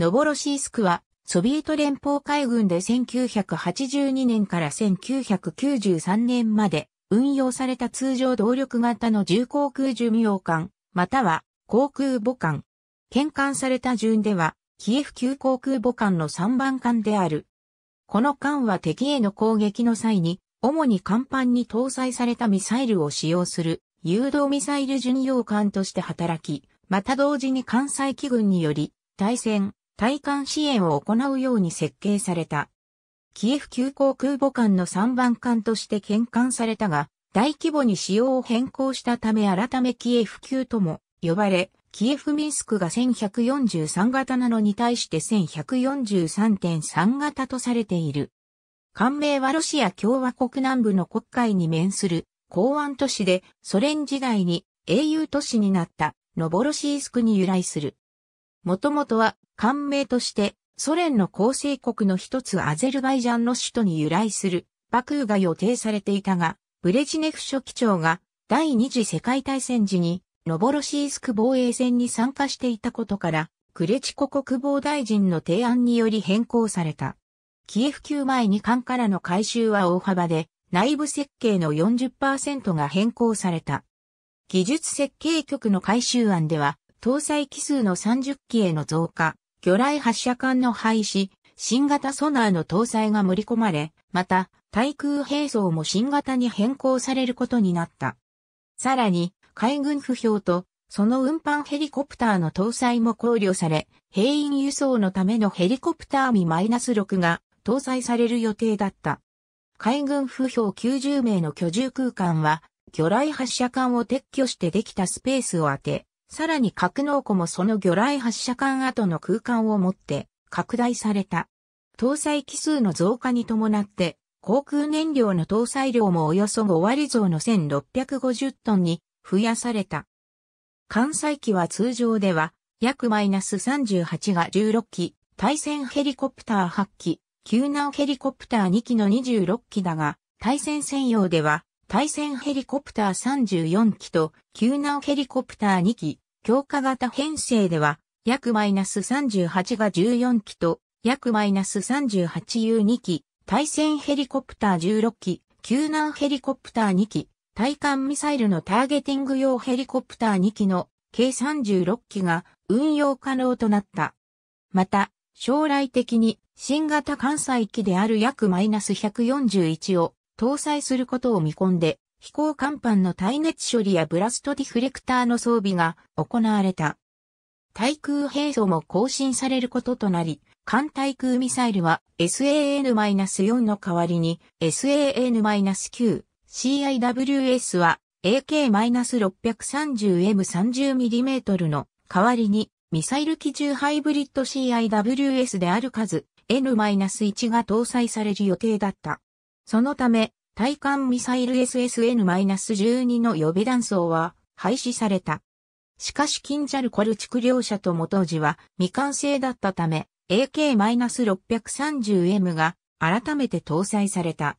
ノボロシースクは、ソビエト連邦海軍で1982年から1993年まで運用された通常動力型の重航空巡洋艦、または航空母艦。転換された順では、キエフ級航空母艦の3番艦である。この艦は敵への攻撃の際に、主に甲板に搭載されたミサイルを使用する誘導ミサイル巡洋艦として働き、また同時に艦載機軍により、対戦、対艦支援を行うように設計された。キエフ急行空母艦の3番艦として転換されたが、大規模に仕様を変更したため改めキエフ級とも呼ばれ、キエフミンスクが1143型なのに対して1143.3型とされている。艦名はロシア共和国南部の国会に面する港湾都市でソ連時代に英雄都市になったノボロシースクに由来する。もともとは官名として、ソ連の構成国の一つアゼルバイジャンの首都に由来する、バクーが予定されていたが、ブレジネフ書記長が第二次世界大戦時に、ノボロシースク防衛戦に参加していたことから、クレチコ国防大臣の提案により変更された。キエフ級前に艦からの改修は大幅で、内部設計の40%が変更された。技術設計局の改修案では、搭載機数の30機への増加、魚雷発射艦の廃止、新型ソナーの搭載が盛り込まれ、また、対空兵装も新型に変更されることになった。さらに、海軍不評と、その運搬ヘリコプターの搭載も考慮され、兵員輸送のためのヘリコプターミ -6 が搭載される予定だった。海軍不評90名の居住空間は、魚雷発射艦を撤去してできたスペースを当て、さらに格納庫もその魚雷発射管跡の空間をもって拡大された。搭載機数の増加に伴って、航空燃料の搭載量もおよそ5割増の1650トンに増やされた。艦載機は通常では約マイナス38が16機、対戦ヘリコプター8機、救難ヘリコプター2機の26機だが、対戦専用では対戦ヘリコプター34機と、救難ヘリコプター2機、強化型編成では、約マイナス38が14機と、約マイナス 38U2 機、対戦ヘリコプター16機、救難ヘリコプター2機、対艦ミサイルのターゲティング用ヘリコプター2機の計36機が運用可能となった。また、将来的に新型艦載機である約マイナス141を搭載することを見込んで、飛行甲板の耐熱処理やブラストディフレクターの装備が行われた。対空兵装も更新されることとなり、艦対空ミサイルは SAN-4 の代わりに SAN-9、CIWS は AK-630M30mm の代わりにミサイル機銃ハイブリッド CIWS である数 N-1 が搭載される予定だった。そのため、対艦ミサイル SSN-12 の予備弾倉は廃止された。しかしキンジャルコルチク両者とも当時は未完成だったため AK-630M が改めて搭載された。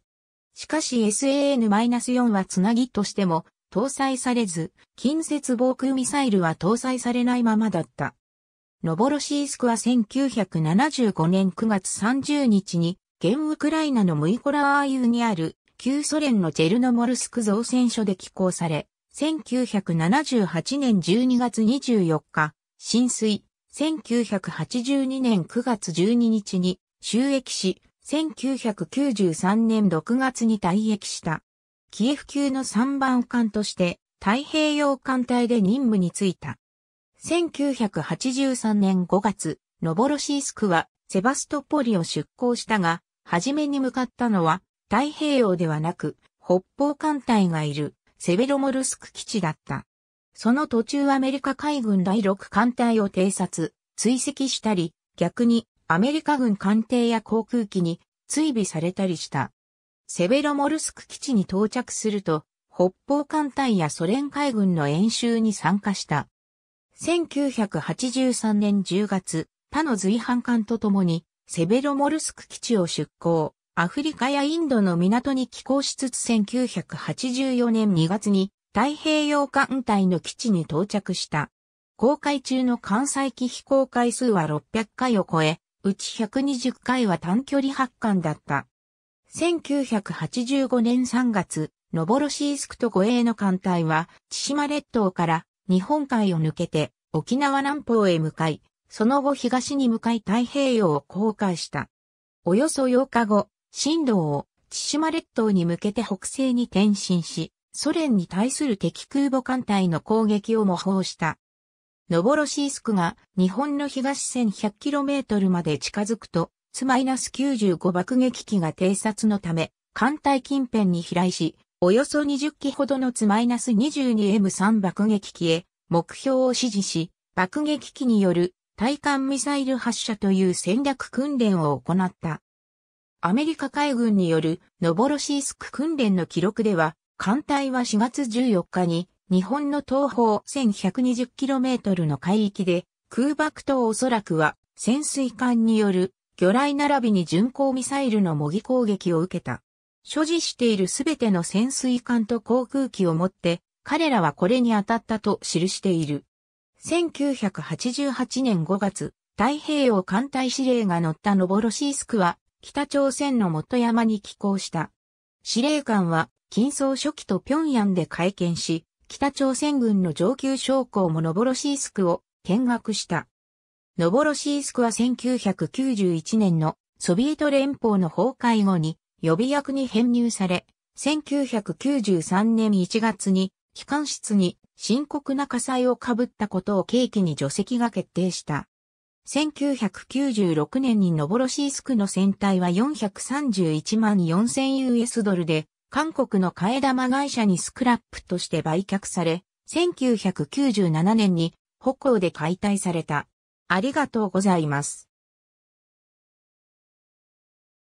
しかし SAN-4 はつなぎとしても搭載されず、近接防空ミサイルは搭載されないままだった。ノボロシースクは1975年9月30日に現ウクライナのムイコラーユにある旧ソ連のチェルノモルスク造船所で寄港され、1978年12月24日、浸水、1982年9月12日に収益し、1993年6月に退役した。キエフ級の3番艦として太平洋艦隊で任務に就いた。1983年5月、ノボロシースクはセバストポリを出港したが、はじめに向かったのは、太平洋ではなく、北方艦隊がいる、セベロモルスク基地だった。その途中アメリカ海軍第6艦隊を偵察、追跡したり、逆にアメリカ軍艦艇や航空機に追尾されたりした。セベロモルスク基地に到着すると、北方艦隊やソ連海軍の演習に参加した。1983年10月、他の随伴艦と共にセベロモルスク基地を出港、アフリカやインドの港に寄港しつつ1984年2月に太平洋艦隊の基地に到着した。航海中の関西機飛行回数は600回を超え、うち120回は短距離発艦だった。1985年3月、ノボロシースクと護衛の艦隊は、千島列島から日本海を抜けて沖縄南方へ向かい、その後東に向かい太平洋を航海した。およそ8日後、震度を千島列島に向けて北西に転進し、ソ連に対する敵空母艦隊の攻撃を模倣した。ノボロシースクが日本の東 1100km まで近づくと、ツマイナス95爆撃機が偵察のため、艦隊近辺に飛来し、およそ20機ほどのツマイナス 22M3 爆撃機へ目標を指示し、爆撃機による対艦ミサイル発射という戦略訓練を行った。アメリカ海軍によるノボロシースク訓練の記録では、艦隊は4月14日に日本の東方 1120km の海域で空爆とおそらくは潜水艦による魚雷並びに巡航ミサイルの模擬攻撃を受けた。所持しているすべての潜水艦と航空機を持って彼らはこれに当たったと記している。1988年5月、太平洋艦隊司令が乗ったノボロシースクは、北朝鮮の元山に寄港した。司令官は、金総書記と平壌で会見し、北朝鮮軍の上級将校もノボロシースクを見学した。ノボロシースクは1991年のソビエト連邦の崩壊後に予備役に編入され、1993年1月に機関室に深刻な火災をかぶったことを契機に除籍が決定した。1996年にノボロシースクの船体は431万 4000US ドルで、韓国の替え玉会社にスクラップとして売却され、1997年に北港で解体された。ありがとうございます。